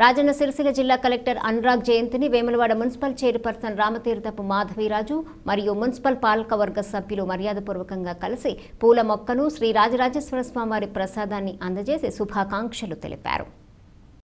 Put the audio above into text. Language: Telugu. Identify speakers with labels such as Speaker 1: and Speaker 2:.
Speaker 1: రాజన్న సిరిసిల్ల జిల్లా కలెక్టర్ అనురాగ్ జయంతిని వేములవాడ మున్సిపల్ చైర్పర్సన్ రామతీర్థపు మాధవీరాజు మరియు మున్సిపల్ పాలకవర్గ సభ్యులు మర్యాదపూర్వకంగా కలిసి పూల మొక్కను శ్రీ రాజరాజేశ్వర స్వామివారి ప్రసాదాన్ని అందజేసి శుభాకాంక్షలు తెలిపారు